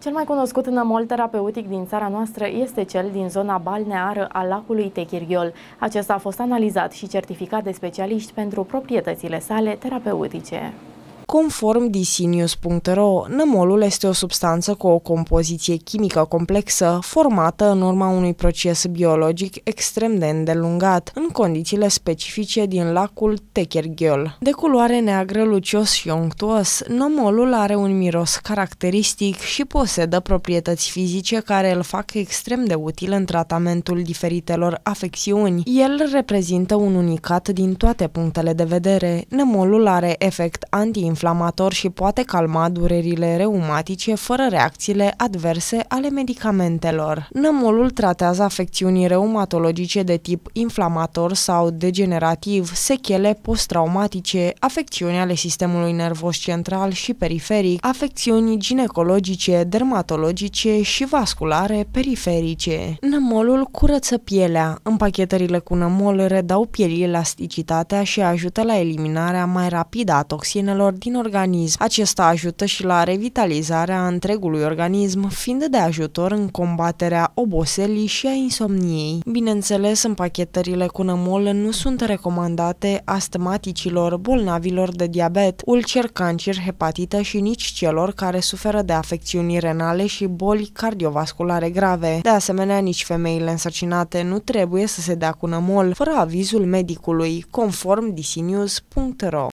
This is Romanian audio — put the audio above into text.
Cel mai cunoscut înămol terapeutic din țara noastră este cel din zona balneară a lacului Techirghiol. Acesta a fost analizat și certificat de specialiști pentru proprietățile sale terapeutice. Conform disinius.ro, nămolul este o substanță cu o compoziție chimică complexă formată în urma unui proces biologic extrem de îndelungat, în condițiile specifice din lacul Techergheol. De culoare neagră lucios și onctuos, nămolul are un miros caracteristic și posedă proprietăți fizice care îl fac extrem de util în tratamentul diferitelor afecțiuni. El reprezintă un unicat din toate punctele de vedere. Nămolul are efect anti antiinflamator și poate calma durerile reumatice fără reacțiile adverse ale medicamentelor. Nămolul tratează afecțiuni reumatologice de tip inflamator sau degenerativ, sechele posttraumatice, afecțiuni ale sistemului nervos central și periferic, afecțiuni ginecologice, dermatologice și vasculare periferice. Nămolul curăță pielea. Împachetările cu nămol redau pielii elasticitatea și ajută la eliminarea mai rapidă a toxinelor din organism. Acesta ajută și la revitalizarea întregului organism, fiind de ajutor în combaterea oboselii și a insomniei. Bineînțeles, împachetările cu nămol nu sunt recomandate astmaticilor, bolnavilor de diabet, ulcer, cancer, hepatită și nici celor care suferă de afecțiuni renale și boli cardiovasculare grave. De asemenea, nici femeile însărcinate nu trebuie să se dea cu nămol, fără avizul medicului, conform disinews.ro.